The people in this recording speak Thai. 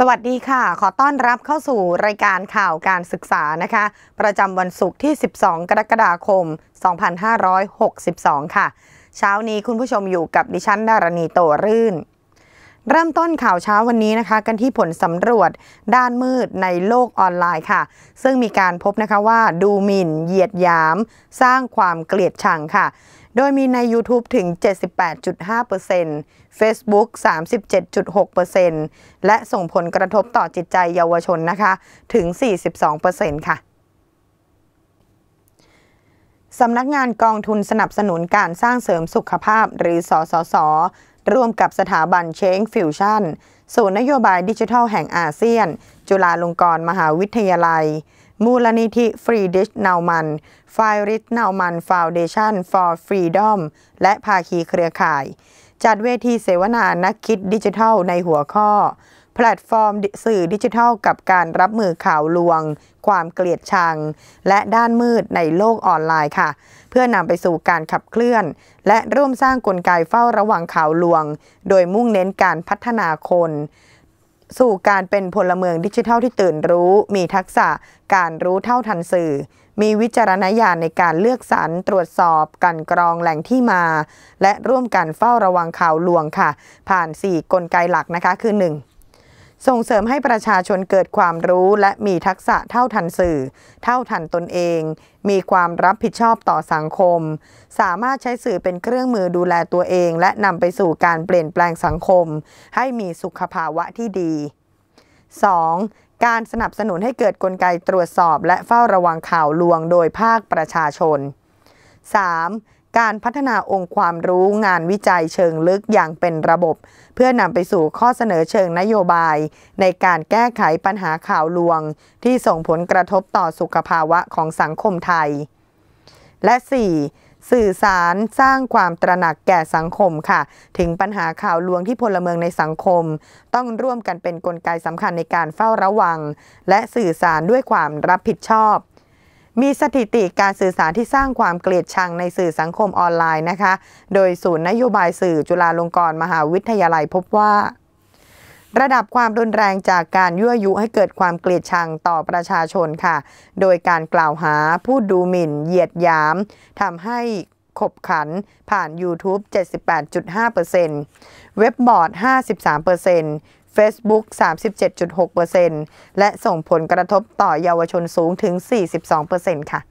สวัสดีค่ะ ขอต้อนรับเข้าสู่รายการข่าวการศึกษานะคะ ประจำวันศุกร์ที่ 12 กรกฎาคม 2562 ค่ะ เช้านี้คุณผู้ชมอยู่กับดิฉันดารณีโตรื่น เริ่มต้นข่าวเช้าวันนี้นะคะ กันที่ผลสำรวจด้านมืดในโลกออนไลน์ค่ะ ซึ่งมีการพบนะคะว่าดูหมิ่นเหยียดหยาม สร้างความเกลียดชังค่ะโดยมีใน YouTube ถึง 78.5% Facebook 37.6%และส่งผลกระทบต่อจิตใจเยาวชนนะคะ ถึง 42%ค่ะสำนักงานกองทุนสนับสนุนการสร้างเสริมสุขภาพ หรือ สสส ร่วมกับสถาบันเชงฟิวชั่นศูนย์ นโยบายดิจิทัลแห่งอาเซียน จุฬาลงกรณ์มหาวิทยาลัยมูลนิธิฟรีดิชนามันไฟริชนามันฟาวเดชั่นฟอร์ฟรีดอมและภาคีเครือข่าย จัดเวทีเสวนานักคิดดิจิทัลในหัวข้อ แพลตฟอร์มสื่อดิจิทัลกับการรับมือข่าวลวง ความเกลียดชัง และด้านมืดในโลกออนไลน์ค่ะ เพื่อนำไปสู่การขับเคลื่อน และร่วมสร้างกลไกเฝ้าระวังข่าวลวง โดยมุ่งเน้นการพัฒนาคนสู่การเป็นพลเมืองดิจิทัลที่ตื่นรู้ มีทักษะการรู้เท่าทันสื่อ มีวิจารณญาณในการเลือกสรรตรวจสอบ กันกรองแหล่งที่มา และร่วมกันเฝ้าระวังข่าวลวงค่ะ ผ่าน 4 กลไกหลักนะคะคือ 1ส่งเสริมให้ประชาชนเกิดความรู้และมีทักษะเท่าทันสื่อ เท่าทันตนเอง มีความรับผิดชอบต่อสังคม สามารถใช้สื่อเป็นเครื่องมือดูแลตัวเองและนำไปสู่การเปลี่ยนแปลงสังคม ให้มีสุขภาวะที่ดี 2. การสนับสนุนให้เกิดกลไกตรวจสอบ และเฝ้าระวังข่าวลวงโดยภาคประชาชน 3. การพัฒนาองค์ความรู้งานวิจัยเชิงลึกอย่างเป็นระบบ เพื่อนำไปสู่ข้อเสนอเชิงนโยบาย ในการแก้ไขปัญหาข่าวลวง ที่ส่งผลกระทบต่อสุขภาวะของสังคมไทย และ 4. สื่อสารสร้างความตระหนักแก่สังคมค่ะ ถึงปัญหาข่าวลวงที่พลเมืองในสังคม ต้องร่วมกันเป็นนกลไกสำคัญในการเฝ้าระวัง และสื่อสารด้วยความรับผิดชอบมีสถิติการสื่อสารที่สร้างความเกลียดชังในสื่อสังคมออนไลน์นะคะ โดยศูนย์นโยบายสื่อจุฬาลงกรณ์มหาวิทยาลัยพบว่า ระดับความรุนแรงจากการยั่วยุให้เกิดความเกลียดชังต่อประชาชนค่ะ โดยการกล่าวหาพูดดูหมิ่น เหยียดหยามทำให้ขบขันผ่าน YouTube 78.5%เว็บบอร์ด 53% Facebook 37.6%และส่งผลกระทบต่อเยาวชนสูงถึง 42%ค่ะ